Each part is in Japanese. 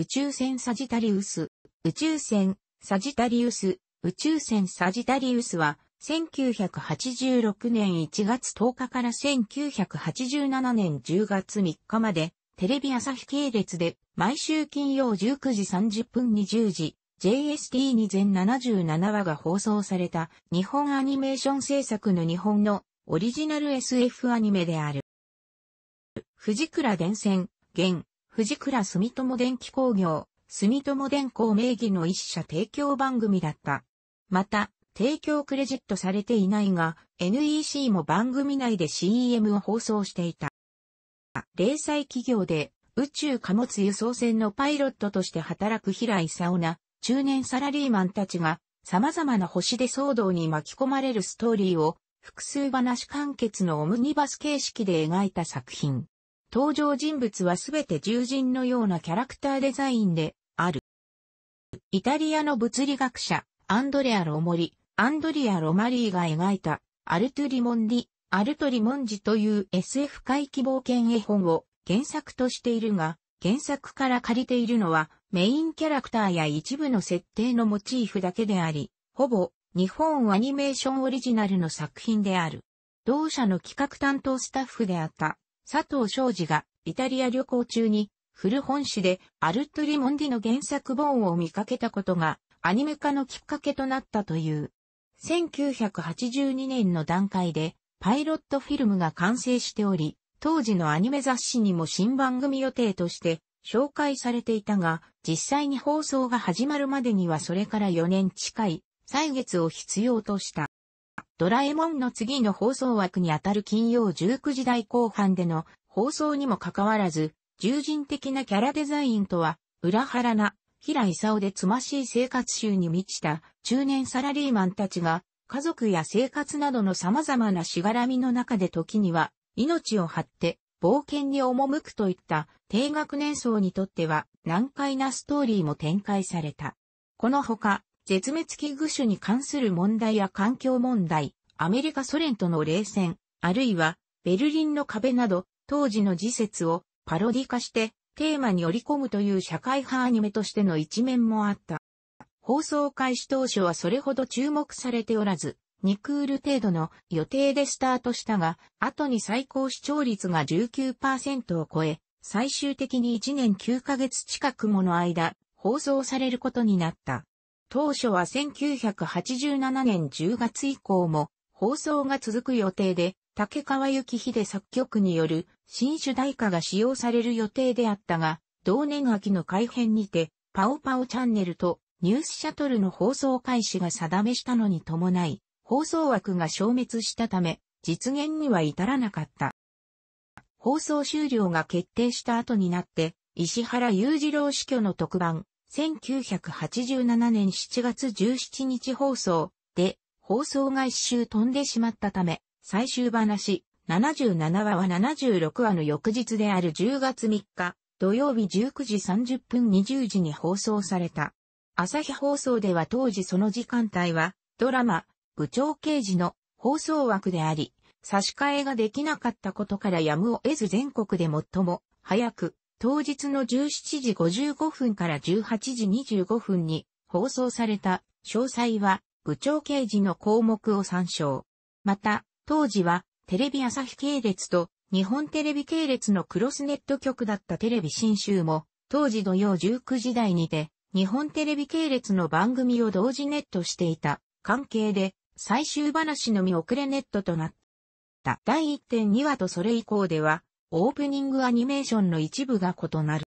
宇宙船サジタリウス、宇宙船サジタリウス、宇宙船サジタリウスは、1986年1月10日から1987年10月3日まで、テレビ朝日系列で、毎週金曜19時30分2 0時、JST に全77話が放送された、日本アニメーション制作の日本のオリジナル SF アニメである。藤倉伝線、現、藤倉住友電機工業、住友電工名義の一社提供番組だった。また、提供クレジットされていないが、NEC も番組内で CM を放送していた。零細企業で宇宙貨物輸送船のパイロットとして働く平井沙央な中年サラリーマンたちが様々な星で騒動に巻き込まれるストーリーを複数話完結のオムニバス形式で描いた作品。登場人物はすべて獣人のようなキャラクターデザインである。イタリアの物理学者、アンドレア・ロモリ、アンドリア・ロマリーが描いた、アルトゥリモンディ、アルトリモンジという SF 回帰冒険絵本を原作としているが、原作から借りているのはメインキャラクターや一部の設定のモチーフだけであり、ほぼ日本アニメーションオリジナルの作品である。同社の企画担当スタッフであった佐藤昌司がイタリア旅行中に古本誌でアルトリモンディの原作本を見かけたことがアニメ化のきっかけとなったという。1982年の段階でパイロットフィルムが完成しており、当時のアニメ雑誌にも新番組予定として紹介されていたが、実際に放送が始まるまでにはそれから4年近い歳月を必要とした。ドラえもんの次の放送枠にあたる金曜19時台後半での放送にもかかわらず、従人的なキャラデザインとは、裏腹な、平井沙でつましい生活集に満ちた中年サラリーマンたちが、家族や生活などの様々なしがらみの中で時には、命を張って冒険に赴くといった低学年層にとっては難解なストーリーも展開された。このほか、絶滅危惧種に関する問題や環境問題、アメリカソ連との冷戦、あるいはベルリンの壁など当時の時節をパロディ化してテーマに織り込むという社会派アニメとしての一面もあった。放送開始当初はそれほど注目されておらず、2クール程度の予定でスタートしたが、後に最高視聴率が19%を超え、最終的に1年9ヶ月近くもの間、放送されることになった。当初は1987年10月以降も放送が続く予定で、竹川幸秀作曲による新主題歌が使用される予定であったが、同年秋の改編にて、パオパオチャンネルとニュースシャトルの放送開始が定めしたのに伴い、放送枠が消滅したため、実現には至らなかった。放送終了が決定した後になって、石原裕次郎死去の特番、1987年7月17日放送で放送が一周飛んでしまったため、最終話77話は76話の翌日である10月3日、土曜日19時30分20時に放送された。朝日放送では当時その時間帯は、ドラマ、部長刑事の放送枠であり、差し替えができなかったことからやむを得ず全国で最も早く当日の17時55分から18時25分に放送された詳細は部長刑事の項目を参照。また、当時はテレビ朝日系列と日本テレビ系列のクロスネット局だったテレビ新州も当時土曜19時台にて日本テレビ系列の番組を同時ネットしていた関係で最終話の見遅れネットとなった。第1.2話とそれ以降ではオープニングアニメーションの一部が異なる。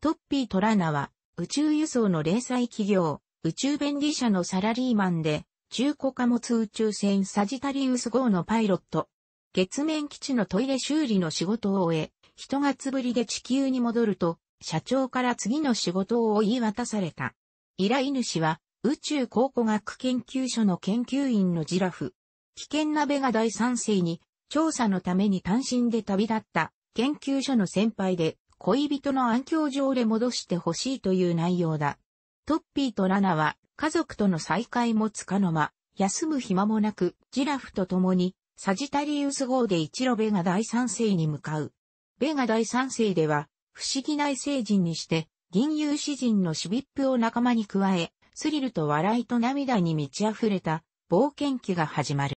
トッピー・トラナは、宇宙輸送の零細企業、宇宙便利社のサラリーマンで、中古貨物宇宙船サジタリウス号のパイロット。月面基地のトイレ修理の仕事を終え、一月ぶりで地球に戻ると、社長から次の仕事を言い渡された。依頼主は、宇宙考古学研究所の研究員のジラフ。危険なベガ第三世に、調査のために単身で旅立った研究所の先輩で、恋人の暗境上で戻してほしいという内容だ。トッピーとラナは、家族との再会もつかの間、休む暇もなく、ジラフと共に、サジタリウス号で一路ベガ第三世に向かう。ベガ第三世では、不思議な異星人にして、銀融詩人のシビップを仲間に加え、スリルと笑いと涙に満ち溢れた冒険記が始まる。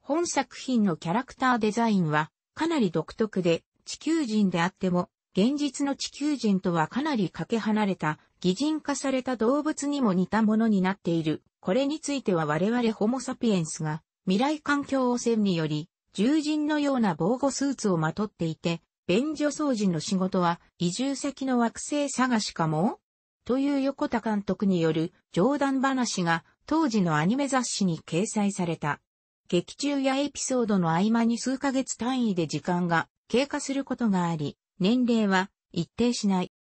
本作品のキャラクターデザインは、かなり独特で、地球人であっても、現実の地球人とはかなりかけ離れた、擬人化された動物にも似たものになっている。これについては我々ホモサピエンスが、未来環境汚染により、獣人のような防護スーツをまとっていて、便所掃除の仕事は移住先の惑星探しかもという横田監督による冗談話が当時のアニメ雑誌に掲載された。劇中やエピソードの合間に数ヶ月単位で時間が経過することがあり、年齢は一定しない。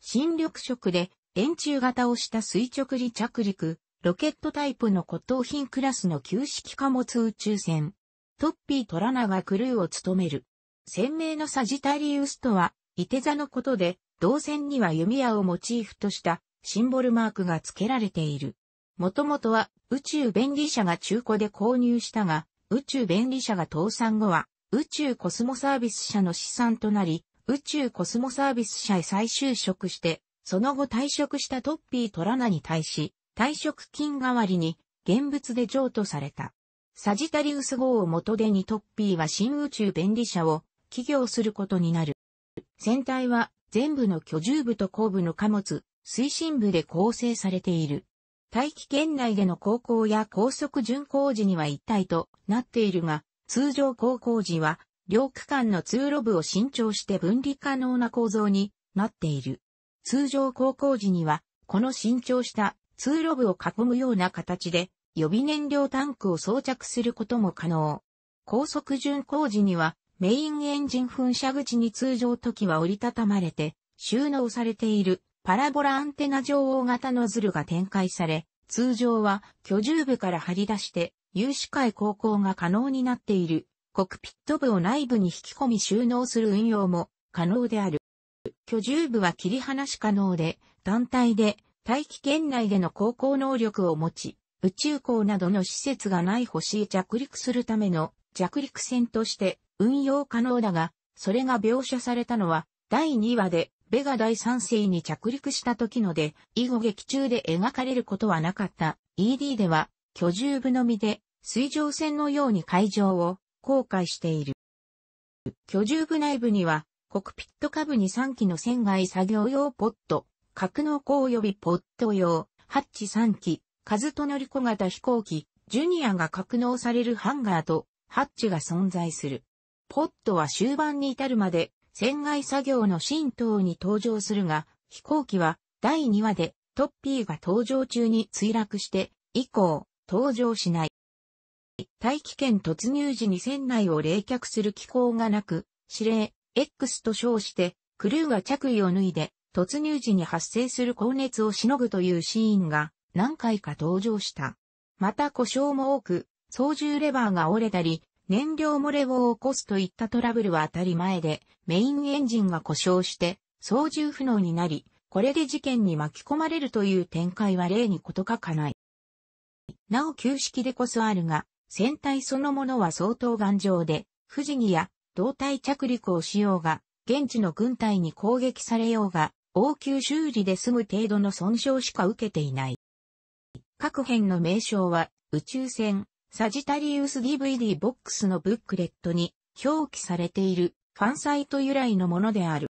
新緑色で円柱型をした垂直離着陸、ロケットタイプの骨董品クラスの旧式貨物宇宙船。トッピー・トラナがクルーを務める。鮮明のサジタリウスとは、いて座のことで、銅線には弓矢をモチーフとしたシンボルマークが付けられている。もともとは宇宙便利車が中古で購入したが、宇宙便利車が倒産後は宇宙コスモサービス社の資産となり、宇宙コスモサービス社へ再就職して、その後退職したトッピー・トラナに対し、退職金代わりに現物で譲渡された。サジタリウス号を元手にトッピーは新宇宙便利社を起業することになる。船体は全部の居住部と後部の貨物、推進部で構成されている。大気圏内での航行や高速巡航時には一体となっているが、通常高校時は、両区間の通路部を伸長して分離可能な構造になっている。通常高校時には、この伸長した通路部を囲むような形で、予備燃料タンクを装着することも可能。高速巡航時には、メインエンジン噴射口に通常時は折りたたまれて、収納されているパラボラアンテナ上大型ノズルが展開され、通常は居住部から張り出して有志会高校が可能になっている、コクピット部を内部に引き込み収納する運用も可能である。居住部は切り離し可能で、団体で大気圏内での航行能力を持ち、宇宙港などの施設がない星へ着陸するための着陸船として運用可能だが、それが描写されたのは第2話でベガ第3世に着陸した時ので、以後劇中で描かれることはなかった ED では居住部のみで、水上船のように海上を航海している。居住部内部には、コクピット下部に3機の船外作業用ポット、格納庫及びポット用、ハッチ3機、カズト乗り小型飛行機、ジュニアが格納されるハンガーと、ハッチが存在する。ポットは終盤に至るまで、船外作業の新島に登場するが、飛行機は第2話でトッピーが登場中に墜落して、以降、登場しない。大気圏突入時に船内を冷却する機構がなく、指令 X と称して、クルーが着衣を脱いで、突入時に発生する高熱をしのぐというシーンが何回か登場した。また故障も多く、操縦レバーが折れたり、燃料漏れを起こすといったトラブルは当たり前で、メインエンジンが故障して、操縦不能になり、これで事件に巻き込まれるという展開は例に事欠かない。なお旧式でこそあるが、船体そのものは相当頑丈で、不死にや胴体着陸をしようが、現地の軍隊に攻撃されようが、応急修理で済む程度の損傷しか受けていない。各編の名称は、宇宙船、サジタリウス DVD ボックスのブックレットに表記されているファンサイト由来のものである。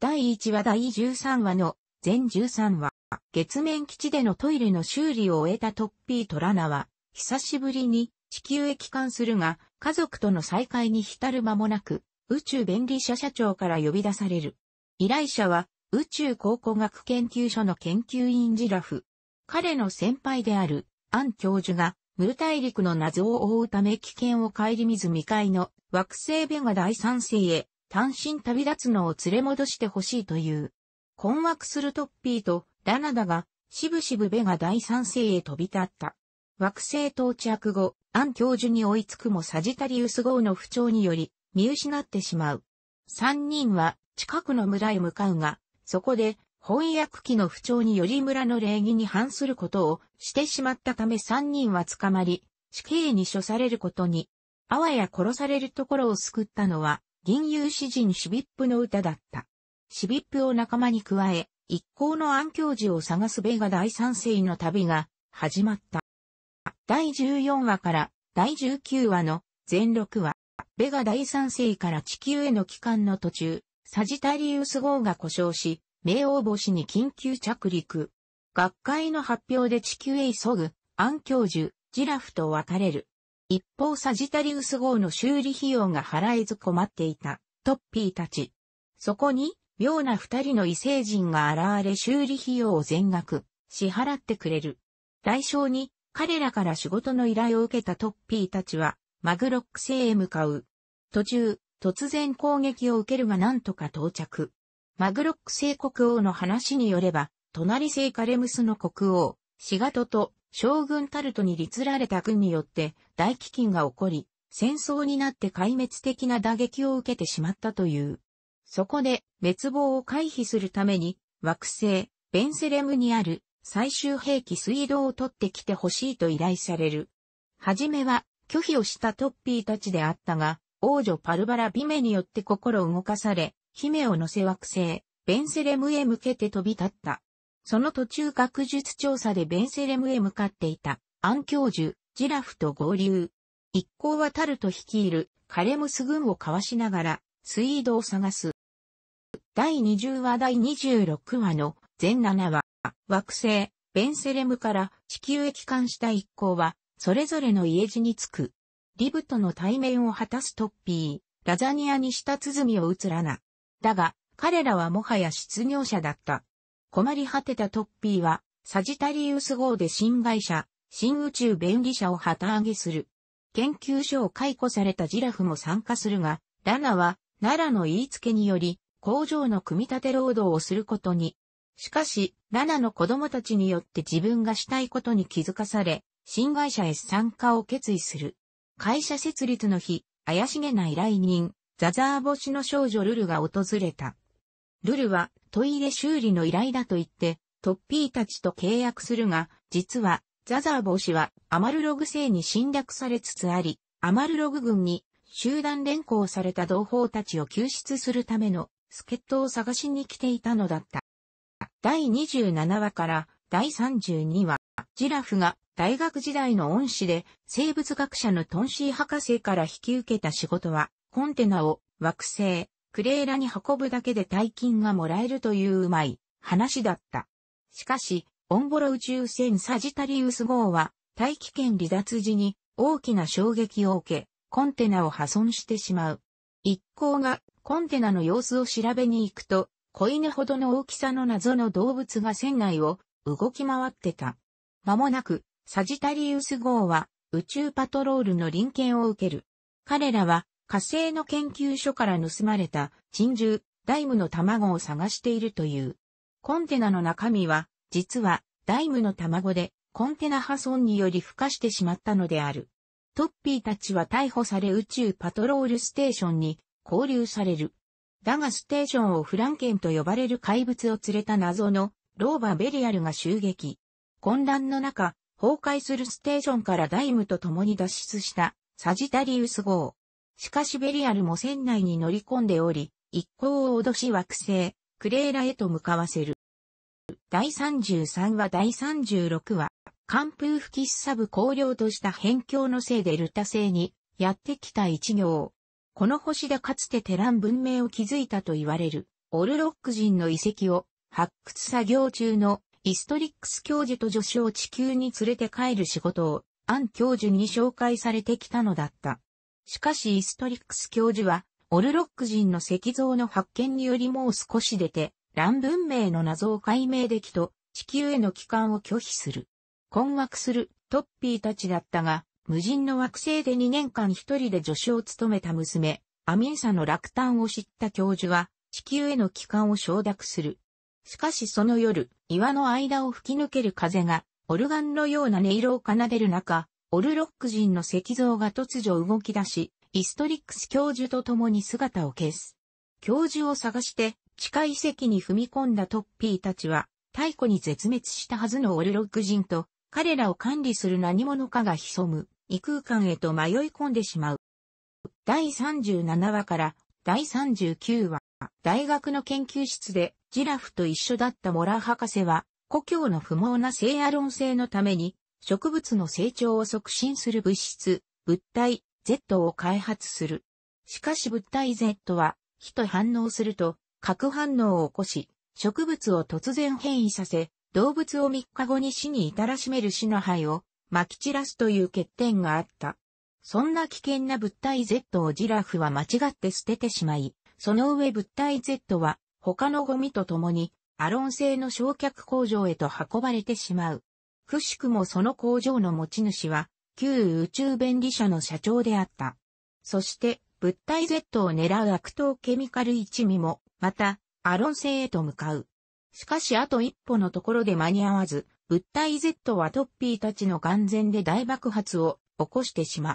第1話第13話の全13話。月面基地でのトイレの修理を終えたトッピートラナは、久しぶりに地球へ帰還するが、家族との再会に浸る間もなく、宇宙便利社社長から呼び出される。依頼者は、宇宙考古学研究所の研究員ジラフ。彼の先輩である、アン教授が、ムル大陸の謎を覆うため危険を顧みず未開の惑星ベガ第三世へ単身旅立つのを連れ戻してほしいという。困惑するトッピーとラナだが、しぶしぶベが第三世へ飛び立った。惑星到着後、アン教授に追いつくもサジタリウス号の不調により、見失ってしまう。三人は、近くの村へ向かうが、そこで、翻訳機の不調により村の礼儀に反することをしてしまったため三人は捕まり、死刑に処されることに、あわや殺されるところを救ったのは、銀遊詩人シビップの歌だった。シビップを仲間に加え、一行の安教寺を探すベガ第三世の旅が始まった。第14話から第19話の全6話、ベガ第三世から地球への帰還の途中、サジタリウス号が故障し、冥王星に緊急着陸。学会の発表で地球へ急ぐ、暗教授、ジラフと別れる。一方サジタリウス号の修理費用が払えず困っていた、トッピーたち。そこに、妙な二人の異星人が現れ修理費用を全額支払ってくれる。代償に彼らから仕事の依頼を受けたトッピーたちはマグロック星へ向かう。途中、突然攻撃を受けるが何とか到着。マグロック星国王の話によれば、隣星カレムスの国王、シガトと将軍タルトに立られた軍によって大飢饉が起こり、戦争になって壊滅的な打撃を受けてしまったという。そこで滅亡を回避するために惑星ベンセレムにある最終兵器水道を取ってきてほしいと依頼される。はじめは拒否をしたトッピーたちであったが、王女パルバラ・ビメによって心動かされ、姫を乗せ惑星、ベンセレムへ向けて飛び立った。その途中学術調査でベンセレムへ向かっていた、アン教授、ジラフと合流。一行はタルト率いるカレムス軍を交わしながら、水道を探す。第20話第26話の全7話、惑星、ベンセレムから地球へ帰還した一行は、それぞれの家路に着く。リブとの対面を果たすトッピー、ラザニアに舌鼓を打つラナ。だが、彼らはもはや失業者だった。困り果てたトッピーは、サジタリウス号で新会社、新宇宙便利社を旗揚げする。研究所を解雇されたジラフも参加するが、ラナは、奈良の言いつけにより、工場の組み立て労働をすることに。しかし、ラナの子供たちによって自分がしたいことに気づかされ、新会社へ参加を決意する。会社設立の日、怪しげな依頼人、ザザー星の少女ルルが訪れた。ルルはトイレ修理の依頼だと言って、トッピーたちと契約するが、実は、ザザー星はアマルログ星に侵略されつつあり、アマルログ軍に集団連行された同胞たちを救出するための助っ人を探しに来ていたのだった。第27話から第32話、ジラフが大学時代の恩師で生物学者のトンシー博士から引き受けた仕事は、コンテナを惑星、クレーラに運ぶだけで大金がもらえるといううまい話だった。しかし、オンボロ宇宙船サジタリウス号は大気圏離脱時に大きな衝撃を受け、コンテナを破損してしまう。一行がコンテナの様子を調べに行くと、子犬ほどの大きさの謎の動物が船内を動き回ってた。間もなく、サジタリウス号は宇宙パトロールの臨検を受ける。彼らは火星の研究所から盗まれた珍獣、ダイムの卵を探しているという。コンテナの中身は、実はダイムの卵で、コンテナ破損により孵化してしまったのである。トッピーたちは逮捕され宇宙パトロールステーションに交流される。だがステーションをフランケンと呼ばれる怪物を連れた謎の老婆ベリアルが襲撃。混乱の中、崩壊するステーションからダイムと共に脱出したサジタリウス号。しかしベリアルも船内に乗り込んでおり、一行を脅し惑星、クレーラへと向かわせる。第33話第36話、寒風吹きすさぶ荒涼とした辺境のせいでルタ星にやってきた一行。この星でかつてテラン文明を築いたと言われる、オルロック人の遺跡を発掘作業中のイストリックス教授と助手を地球に連れて帰る仕事をアン教授に紹介されてきたのだった。しかしイストリックス教授は、オルロック人の石像の発見によりもう少し出て、乱文明の謎を解明できと、地球への帰還を拒否する。困惑するトッピーたちだったが、無人の惑星で2年間一人で助手を務めた娘、アミンサの落胆を知った教授は、地球への帰還を承諾する。しかしその夜、岩の間を吹き抜ける風が、オルガンのような音色を奏でる中、オルロック人の石像が突如動き出し、イストリックス教授と共に姿を消す。教授を探して、地下遺跡に踏み込んだトッピーたちは、太古に絶滅したはずのオルロック人と、彼らを管理する何者かが潜む。異空間へと迷い込んでしまう。第37話から第39話、大学の研究室でジラフと一緒だったモラ博士は、故郷の不毛な聖アロン性のために、植物の成長を促進する物質、物体、Z を開発する。しかし物体 Z は、火と反応すると、核反応を起こし、植物を突然変異させ、動物を3日後に死に至らしめる死の灰を撒き散らすという欠点があった。そんな危険な物体 Z をジラフは間違って捨ててしまい、その上物体 Z は他のゴミと共にアロン製の焼却工場へと運ばれてしまう。くしくもその工場の持ち主は旧宇宙便利社の社長であった。そして物体 Z を狙う悪党ケミカル一味もまたアロン製へと向かう。しかしあと一歩のところで間に合わず、物体 Z はトッピーたちの眼前で大爆発を起こしてしまう。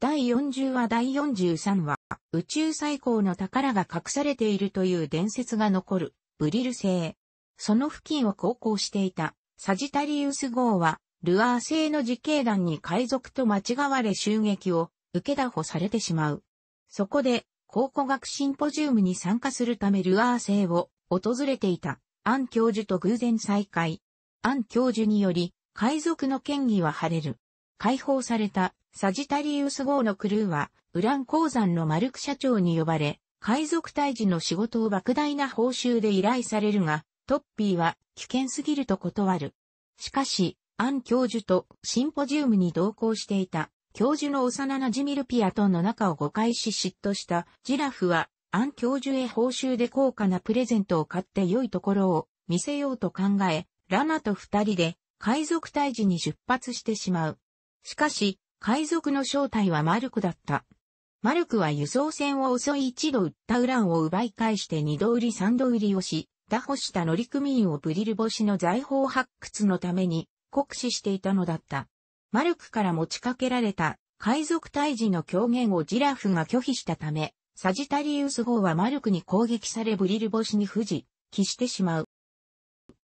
第40話第43話、宇宙最高の宝が隠されているという伝説が残る、ブリル星。その付近を航行していた、サジタリウス号は、ルアー星の時系団に海賊と間違われ襲撃を受け打破されてしまう。そこで、考古学シンポジウムに参加するためルアー星を訪れていた、アン教授と偶然再会。アン教授により、海賊の権威は晴れる。解放されたサジタリウス号のクルーは、ウラン鉱山のマルク社長に呼ばれ、海賊退治の仕事を莫大な報酬で依頼されるが、トッピーは危険すぎると断る。しかし、アン教授とシンポジウムに同行していた教授の幼馴染ルピアとの仲を誤解し嫉妬したジラフは、アン教授へ報酬で高価なプレゼントを買って良いところを見せようと考え、ラナと二人で海賊退治に出発してしまう。しかし、海賊の正体はマルクだった。マルクは輸送船を襲い一度売ったウランを奪い返して二度売り三度売りをし、打破した乗組員をブリル星の財宝発掘のために酷使していたのだった。マルクから持ちかけられた海賊退治の狂言をジラフが拒否したため、サジタリウス号はマルクに攻撃されブリル星に不時、帰してしまう。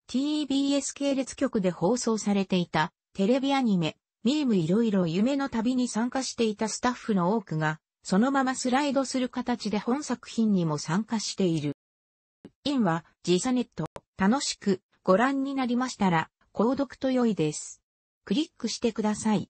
TBS 系列局で放送されていたテレビアニメ、ミームいろいろ夢の旅に参加していたスタッフの多くが、そのままスライドする形で本作品にも参加している。インは、ジーサネット、楽しくご覧になりましたら、購読と良いです。クリックしてください。